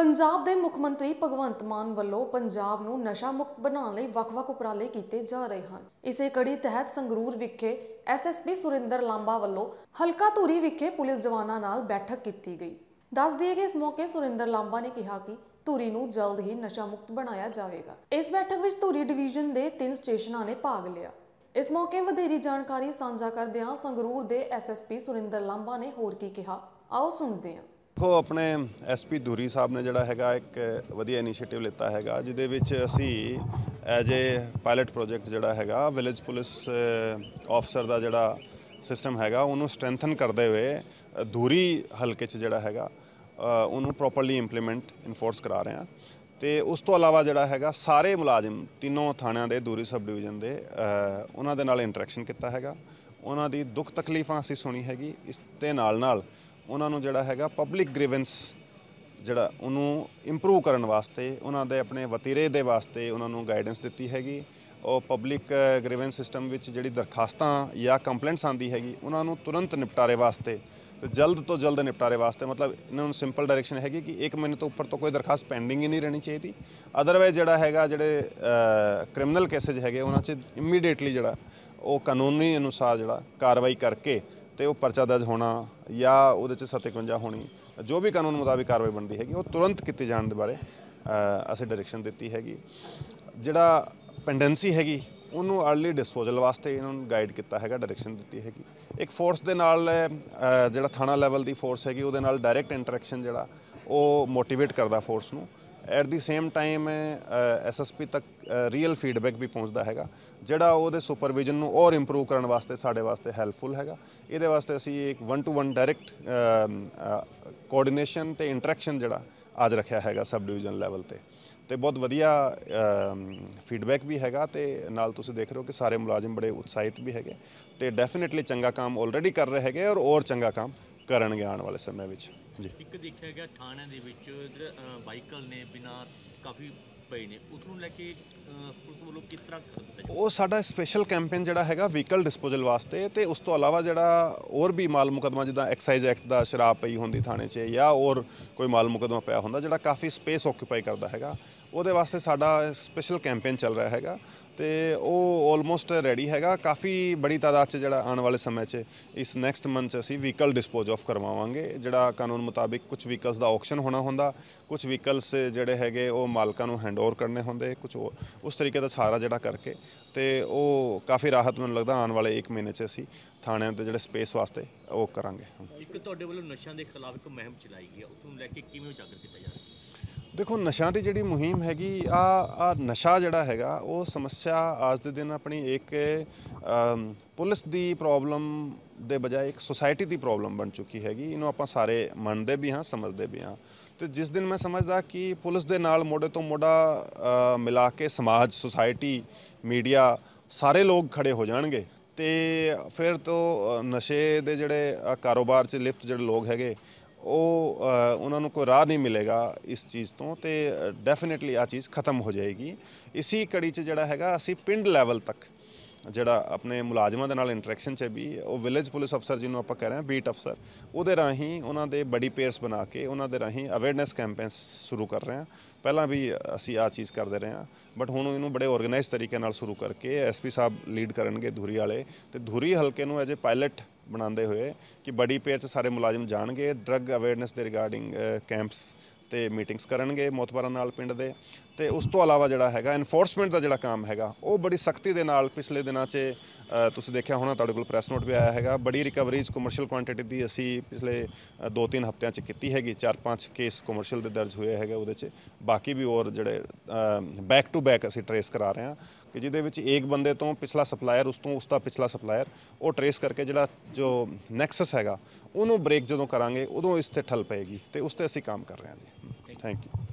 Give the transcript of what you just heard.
ਪੰਜਾਬ ਦੇ ਮੁੱਖ ਮੰਤਰੀ ਭਗਵੰਤ ਮਾਨ ਵੱਲੋਂ ਪੰਜਾਬ ਨੂੰ ਨਸ਼ਾ ਮੁਕਤ ਬਣਾਉਣ ਲਈ ਵੱਖ-ਵੱਖ ਉਪਰਾਲੇ ਕੀਤੇ ਜਾ ਰਹੇ ਹਨ ਇਸੇ ਕੜੀ ਤਹਿਤ ਸੰਗਰੂਰ ਵਿਖੇ ਐਸਐਸਪੀ ਸੁਰਿੰਦਰ ਲਾਂਬਾ ਵੱਲੋਂ ਹਲਕਾ ਧੂਰੀ ਵਿਖੇ ਪੁਲਿਸ ਜਵਾਨਾਂ ਨਾਲ ਬੈਠਕ ਕੀਤੀ ਗਈ ਦੱਸ ਦਈਏ ਕਿ ਇਸ ਮੌਕੇ ਸੁਰਿੰਦਰ ਲਾਂਬਾ ਨੇ ਕਿਹਾ ਕਿ ਧੂਰੀ ਨੂੰ ਜਲਦ ਹੀ ਨਸ਼ਾ ਮੁਕਤ ਬਣਾਇਆ ਜਾਵੇਗਾ ਇਸ ਬੈਠਕ ਵਿੱਚ ਧੂਰੀ ਡਿਵੀਜ਼ਨ ਦੇ ਤਿੰਨ ਸਟੇਸ਼ਨਾਂ ਨੇ ਭਾਗ ਲਿਆ ਇਸ ਮੌਕੇ ਵਧੇਰੀ ਜਾਣਕਾਰੀ ਸਾਂਝਾ ਕਰਦਿਆਂ ਸੰਗਰੂਰ ਦੇ ਐਸਐਸਪੀ ਸੁਰਿੰਦਰ ਲਾਂਬਾ ਨੇ ਹੋਰ ਕੀ ਕਿਹਾ ਆਓ ਸੁਣਦੇ ਹਾਂ ਦੇਖੋ ਆਪਣੇ ਐਸਪੀ ਧੂਰੀ ਸਾਹਿਬ ਨੇ ਜਿਹੜਾ ਹੈਗਾ ਇੱਕ ਵਧੀਆ ਇਨੀਸ਼ੀਏਟਿਵ ਲਿੱਤਾ ਹੈਗਾ ਜਿਹਦੇ ਵਿੱਚ ਅਸੀਂ ਐਜ ਅ ਪਾਇਲਟ ਪ੍ਰੋਜੈਕਟ ਜਿਹੜਾ ਹੈਗਾ ਵਿਲੇਜ ਪੁਲਿਸ ਆਫਸਰ ਦਾ ਜਿਹੜਾ ਸਿਸਟਮ ਹੈਗਾ ਉਹਨੂੰ ਸਟਰੈਂਥਨ ਕਰਦੇ ਹੋਏ ਧੂਰੀ ਹਲਕੇ 'ਚ ਜਿਹੜਾ ਹੈਗਾ ਉਹਨੂੰ ਪ੍ਰੋਪਰਲੀ ਇੰਪਲੀਮੈਂਟ ਇਨਫੋਰਸ ਕਰਾ ਰਹੇ ਆ ਤੇ ਉਸ ਤੋਂ ਇਲਾਵਾ ਜਿਹੜਾ ਹੈਗਾ ਸਾਰੇ ਮੁਲਾਜ਼ਮ ਤਿੰਨੋਂ ਥਾਣਿਆਂ ਦੇ ਦੂਰੀ ਸਬ ਡਿਵੀਜ਼ਨ ਦੇ ਉਹਨਾਂ ਦੇ ਨਾਲ ਇੰਟਰੈਕਸ਼ਨ ਕੀਤਾ ਹੈਗਾ ਉਹਨਾਂ ਦੀ ਦੁੱਖ ਤਕਲੀਫਾਂ ਅਸੀਂ ਸੁਣੀ ਹੈਗੀ ਇਸ ਤੇ ਨਾਲ ਨਾਲ ਉਹਨਾਂ ਨੂੰ ਜਿਹੜਾ ਹੈਗਾ ਪਬਲਿਕ ਗ੍ਰੀਵੈਂਸ ਜਿਹੜਾ ਉਹਨੂੰ ਇੰਪਰੂਵ ਕਰਨ ਵਾਸਤੇ ਉਹਨਾਂ ਦੇ ਆਪਣੇ ਵਤੀਰੇ ਦੇ ਵਾਸਤੇ ਉਹਨਾਂ ਨੂੰ ਗਾਈਡੈਂਸ ਦਿੱਤੀ ਹੈਗੀ ਉਹ ਪਬਲਿਕ ਗ੍ਰੀਵੈਂਸ ਸਿਸਟਮ ਵਿੱਚ ਜਿਹੜੀ ਦਰਖਾਸਤਾਂ ਜਾਂ ਕੰਪਲੇਂਟਸ ਆਂਦੀ ਹੈਗੀ ਉਹਨਾਂ ਨੂੰ ਤੁਰੰਤ ਨਿਪਟਾਰੇ ਵਾਸਤੇ ਤੇ ਜਲਦ ਤੋਂ ਜਲਦ ਨਿਪਟਾਰੇ ਵਾਸਤੇ ਮਤਲਬ ਇਹਨਾਂ ਨੂੰ ਸਿੰਪਲ ਡਾਇਰੈਕਸ਼ਨ ਹੈਗੀ ਕਿ 1 ਮਹੀਨੇ ਤੋਂ ਉੱਪਰ ਤੋਂ ਕੋਈ ਦਰਖਾਸਤ ਪੈਂਡਿੰਗ ਹੀ ਨਹੀਂ ਰਹਿਣੀ ਚਾਹੀਦੀ ਅਦਰਵਾਇਜ਼ ਜਿਹੜਾ ਹੈਗਾ ਜਿਹੜੇ ਕ੍ਰਿਮੀਨਲ ਕੇਸਿਸ ਹੈਗੇ ਉਹਨਾਂ 'ਚ ਇਮੀਡੀਏਟਲੀ ਜਿਹੜਾ ਉਹ ਕਾਨੂੰਨੀ ਅਨੁਸਾਰ ਜਿਹੜਾ ਕਾਰਵਾਈ ਕਰਕੇ ਤੇ ਉਹ ਪਰਚਾ ਦਰਜ ਹੋਣਾ ਜਾਂ ਉਹਦੇ ਚ 57 ਹੋਣੀ ਜੋ ਵੀ ਕਾਨੂੰਨ ਮੁਤਾਬਿਕ ਕਾਰਵਾਈ ਬਣਦੀ ਹੈਗੀ ਉਹ ਤੁਰੰਤ ਕੀਤੀ ਜਾਣ ਦੇ ਬਾਰੇ ਅਸੀਂ ਡਾਇਰੈਕਸ਼ਨ ਦਿੱਤੀ ਹੈਗੀ ਜਿਹੜਾ ਪੈਂਡੈਂਸੀ ਹੈਗੀ ਉਹਨੂੰ ਅਰਲੀ ਡਿਸਪੋਜ਼ਲ ਵਾਸਤੇ ਇਹਨਾਂ ਨੂੰ ਗਾਈਡ ਕੀਤਾ ਹੈਗਾ ਡਾਇਰੈਕਸ਼ਨ ਦਿੱਤੀ ਹੈਗੀ ਇੱਕ ਫੋਰਸ ਦੇ ਨਾਲ ਜਿਹੜਾ ਥਾਣਾ ਲੈਵਲ ਦੀ ਫੋਰਸ ਹੈਗੀ ਉਹਦੇ ਨਾਲ ਡਾਇਰੈਕਟ ਇੰਟਰੈਕਸ਼ਨ ਜਿਹੜਾ ਉਹ ਮੋਟੀਵੇਟ ਕਰਦਾ ਫੋਰਸ ਨੂੰ at the same time SSP ਤੱਕ ਰੀਅਲ ਫੀਡਬੈਕ ਵੀ ਪਹੁੰਚਦਾ ਹੈਗਾ ਜਿਹੜਾ ਉਹਦੇ ਸੁਪਰਵਿਜ਼ਨ ਨੂੰ ਔਰ ਇੰਪਰੂਵ ਕਰਨ ਵਾਸਤੇ ਸਾਡੇ ਵਾਸਤੇ ਹੈਲਪਫੁਲ ਹੈਗਾ ਇਹਦੇ ਵਾਸਤੇ ਅਸੀਂ ਇੱਕ 1 ਟੂ 1 ਡਾਇਰੈਕਟ ਕੋਆਰਡੀਨੇਸ਼ਨ ਤੇ ਇੰਟਰੈਕਸ਼ਨ ਜਿਹੜਾ ਅੱਜ ਰੱਖਿਆ ਹੈਗਾ ਸਬ ਡਿਵੀਜ਼ਨ ਲੈਵਲ ਤੇ ਤੇ ਬਹੁਤ ਵਧੀਆ ਫੀਡਬੈਕ ਵੀ ਹੈਗਾ ਤੇ ਨਾਲ ਤੁਸੀਂ ਦੇਖ ਰਹੇ ਹੋ ਕਿ ਸਾਰੇ ਮੁਲਾਜ਼ਮ ਬੜੇ ਉਤਸ਼ਾਹਿਤ ਵੀ ਹੈਗੇ ਤੇ ਡੈਫੀਨਿਟਲੀ ਚੰਗਾ ਕੰਮ ਆਲਰੇਡੀ ਕਰ ਰਹੇ ਹੈਗੇ ਔਰ ਹੋਰ ਚੰਗਾ ਕੰਮ ਕਰਨਗੇ ਆਉਣ ਵਾਲੇ ਸਮੇਂ ਵਿੱਚ ਇੱਕ ਦੇਖਿਆ ਗਿਆ ਥਾਣੇ ਦੇ ਵਿੱਚ ਬਾਈਕਲ ਨੇ ਬਿਨਾ ਕਾਫੀ ਪਏ ਨੇ ਉਸ ਨੂੰ ਲੈ ਕੇ ਪੁਲਿਸ ਵੱਲੋਂ ਕਿਸ ਤਰ੍ਹਾਂ ਉਹ ਸਾਡਾ ਸਪੈਸ਼ਲ ਕੈਂਪੇਨ ਜਿਹੜਾ ਹੈਗਾ ਵਹੀਕਲ ਡਿਸਪੋਜ਼ਲ ਵਾਸਤੇ ਤੇ ਉਸ ਤੋਂ ਇਲਾਵਾ ਜਿਹੜਾ ਹੋਰ ਵੀ ਮਾਲ ਮੁਕਦਮਾ ਜਿੱਦਾਂ ਐਕਸਾਈਜ਼ ਐਕਟ ਦਾ ਸ਼ਰਾਬ ਪਈ ਹੁੰਦੀ ਥਾਣੇ 'ਚ ਜਾਂ ਹੋਰ ਕੋਈ ਮਾਲ ਮੁਕਦਮਾ ਪਿਆ ਹੁੰਦਾ ਜਿਹੜਾ ਕਾਫੀ ਸਪੇਸ ਓਕੂਪਾਈ ਕਰਦਾ ਹੈਗਾ ਉਹਦੇ ਵਾਸਤੇ ਸਾਡਾ ਸਪੈਸ਼ਲ ਕੈਂਪੇਨ ਚੱਲ ਰਿਹਾ ਹੈਗਾ ਤੇ ਉਹ ਆਲਮੋਸਟ ਰੈਡੀ ਹੈਗਾ ਕਾਫੀ ਬੜੀ ਤਾਦਾਦ 'ਚ ਜਿਹੜਾ ਆਉਣ ਵਾਲੇ ਸਮੇਂ 'ਚ ਇਸ ਨੈਕਸਟ ਮੰਥ 'ਚ ਅਸੀਂ ਵਹੀਕਲ ਡਿਸਪੋਜ਼ ਆਫ ਕਰਵਾਵਾਂਗੇ ਜਿਹੜਾ ਕਾਨੂੰਨ ਮੁਤਾਬਿਕ ਕੁਝ ਵਹੀਕਲਸ ਦਾ ਆਕਸ਼ਨ ਹੋਣਾ ਹੁੰਦਾ ਕੁਝ ਵਹੀਕਲਸ ਜਿਹੜੇ ਹੈਗੇ ਉਹ ਮਾਲਕਾਂ ਨੂੰ ਹੈਂਡਓਵਰ ਕਰਨੇ ਹੁੰਦੇ ਕੁਝ ਉਸ ਤਰੀਕੇ ਦਾ ਸਾਰਾ ਜਿਹੜਾ ਕਰਕੇ ਤੇ ਉਹ ਕਾਫੀ ਰਾਹਤ ਮੈਨੂੰ ਲੱਗਦਾ ਆਉਣ ਵਾਲੇ 1 ਮਹੀਨੇ 'ਚ ਅਸੀਂ ਥਾਣਿਆਂ ਤੇ ਜਿਹੜੇ ਸਪੇਸ ਵਾਸਤੇ ਉਹ ਕਰਾਂਗੇ ਇੱਕ ਤੁਹਾਡੇ ਵੱਲੋਂ ਨਸ਼ਿਆਂ ਦੇ ਖਿਲਾਫ ਇੱਕ ਮੁਹਿੰਮ ਚਲਾਈ ਗਈ ਹੈ ਉਸ ਨੂੰ ਲੈ ਕੇ ਕਿਵੇਂ ਉਜਾਗਰ ਕੀਤਾ ਜਾ ਰਿਹਾ ਹੈ ਦੇਖੋ ਨਸ਼ਾ ਦੀ ਜਿਹੜੀ ਮੁਹਿੰਮ ਹੈਗੀ ਆ ਆ ਨਸ਼ਾ ਜਿਹੜਾ ਹੈਗਾ ਉਹ ਸਮੱਸਿਆ ਅੱਜ ਦੇ ਦਿਨ ਆਪਣੀ ਇੱਕ ਪੁਲਿਸ ਦੀ ਪ੍ਰੋਬਲਮ ਦੇ ਬਜਾਏ ਇੱਕ ਸੋਸਾਇਟੀ ਦੀ ਪ੍ਰੋਬਲਮ ਬਣ ਚੁੱਕੀ ਹੈਗੀ ਇਹਨੂੰ ਆਪਾਂ ਸਾਰੇ ਮੰਨਦੇ ਵੀ ਹਾਂ ਸਮਝਦੇ ਵੀ ਹਾਂ ਤੇ ਜਿਸ ਦਿਨ ਮੈਂ ਸਮਝਦਾ ਕਿ ਪੁਲਿਸ ਦੇ ਨਾਲ ਮੋੜੇ ਤੋਂ ਮੋੜਾ ਮਿਲਾ ਕੇ ਸਮਾਜ ਸੋਸਾਇਟੀ ਮੀਡੀਆ ਸਾਰੇ ਲੋਕ ਖੜੇ ਹੋ ਜਾਣਗੇ ਤੇ ਫਿਰ ਤੋਂ ਨਸ਼ੇ ਦੇ ਜਿਹੜੇ ਕਾਰੋਬਾਰ 'ਚ ਲਿਫਟ ਜਿਹੜੇ ਲੋਕ ਹੈਗੇ ਉਹ ਉਹਨਾਂ ਨੂੰ ਕੋਈ ਰਾਹ ਨਹੀਂ ਮਿਲੇਗਾ ਇਸ ਚੀਜ਼ ਤੋਂ ਤੇ ਡੈਫੀਨਿਟਲੀ ਆ ਚੀਜ਼ ਖਤਮ ਹੋ ਜਾਏਗੀ ਇਸੇ ਕੜੀ 'ਚ ਜਿਹੜਾ ਹੈਗਾ ਅਸੀਂ ਪਿੰਡ ਲੈਵਲ ਤੱਕ ਜਿਹੜਾ ਆਪਣੇ ਮੁਲਾਜ਼ਮਾਂ ਦੇ ਨਾਲ ਇੰਟਰੈਕਸ਼ਨ 'ਚ ਵੀ ਉਹ ਵਿਲੇਜ ਪੁਲਿਸ ਅਫਸਰ ਜਿਹਨੂੰ ਆਪਾਂ ਕਹ ਰਹੇ ਹਾਂ ਬੀਟ ਅਫਸਰ ਉਹਦੇ ਰਾਹੀਂ ਉਹਨਾਂ ਦੇ ਬੜੀ ਪੇਅਰਸ ਬਣਾ ਕੇ ਉਹਨਾਂ ਦੇ ਰਾਹੀਂ ਅਵੇਅਰਨੈਸ ਕੈਂਪੇਨਸ ਸ਼ੁਰੂ ਕਰ ਰਹੇ ਹਾਂ ਪਹਿਲਾਂ ਵੀ ਅਸੀਂ ਆ ਚੀਜ਼ ਕਰਦੇ ਰਹੇ ਹਾਂ ਬਟ ਹੁਣ ਇਹਨੂੰ ਬੜੇ ਆਰਗੇਨਾਈਜ਼ ਤਰੀਕੇ ਨਾਲ ਸ਼ੁਰੂ ਕਰਕੇ ਐਸਪੀ ਸਾਹਿਬ ਲੀਡ ਕਰਨਗੇ ਧੂਰੀ ਵਾਲੇ ਤੇ ਧੂਰੀ ਹਲਕੇ ਨੂੰ ਐਜ ਅ ਪਾਇਲਟ ਬਣਾਉਂਦੇ ਹੋਏ ਕਿ ਬੜੀ ਪੇਅਰ 'ਚ ਸਾਰੇ ਮੁਲਾਜ਼ਮ ਜਾਣਗੇ ਡਰੱਗ ਅਵੇਅਰਨੈਸ ਦੇ ਰਿਗਾਰਡਿੰਗ ਕੈਂਪਸ ਤੇ ਮੀਟਿੰਗਸ ਕਰਨਗੇ ਮੋਤਬਾਰਾਂ ਨਾਲ ਪਿੰਡ ਦੇ ਤੇ ਉਸ ਤੋਂ ਇਲਾਵਾ ਜਿਹੜਾ ਹੈਗਾ ਐਨਫੋਰਸਮੈਂਟ ਦਾ ਜਿਹੜਾ ਕੰਮ ਹੈਗਾ ਉਹ ਬੜੀ ਸਖਤੀ ਦੇ ਨਾਲ ਪਿਛਲੇ ਦਿਨਾਂ 'ਚ ਤੁਸੀਂ ਦੇਖਿਆ ਹੋਣਾ ਤੁਹਾਡੇ ਕੋਲ ਪ੍ਰੈਸ ਨੋਟ ਵੀ ਆਇਆ ਹੈਗਾ ਬੜੀ ਰਿਕਵਰੀਜ਼ ਕਮਰਸ਼ੀਅਲ ਕੁਆਂਟੀਟੀ ਦੀ ਅਸੀਂ ਪਿਛਲੇ 2-3 ਹਫ਼ਤਿਆਂ 'ਚ ਕੀਤੀ ਹੈਗੀ 4-5 ਕੇਸ ਕਮਰਸ਼ੀਅਲ ਦੇ ਦਰਜ ਹੋਏ ਹੈਗੇ ਉਹਦੇ 'ਚ ਬਾਕੀ ਵੀ ਹੋਰ ਜਿਹੜੇ ਬੈਕ ਟੂ ਬੈਕ ਅਸੀਂ ਟਰੇਸ ਕਰਾ ਰਹੇ ਹਾਂ ਕਿ ਜਿਹਦੇ ਵਿੱਚ ਇੱਕ ਬੰਦੇ ਤੋਂ ਪਿਛਲਾ ਸਪਲਾਇਰ ਉਸ ਤੋਂ ਉਸ ਦਾ ਪਿਛਲਾ ਸਪਲਾਇਰ ਉਹ ਟਰੇਸ ਕਰਕੇ ਜਿਹੜਾ ਜੋ ਨੈਕਸਸ ਹੈਗਾ ਉਹਨੂੰ ਬ੍ਰੇਕ ਜਦੋਂ ਕਰਾਂਗੇ ਉਦੋਂ ਇਸ ਤੇ ਠਲ ਪਏਗੀ ਤੇ ਉਸ ਤੇ ਅਸੀਂ ਕੰਮ ਕਰ ਰਹੇ ਹਾਂ ਜੀ Thank you.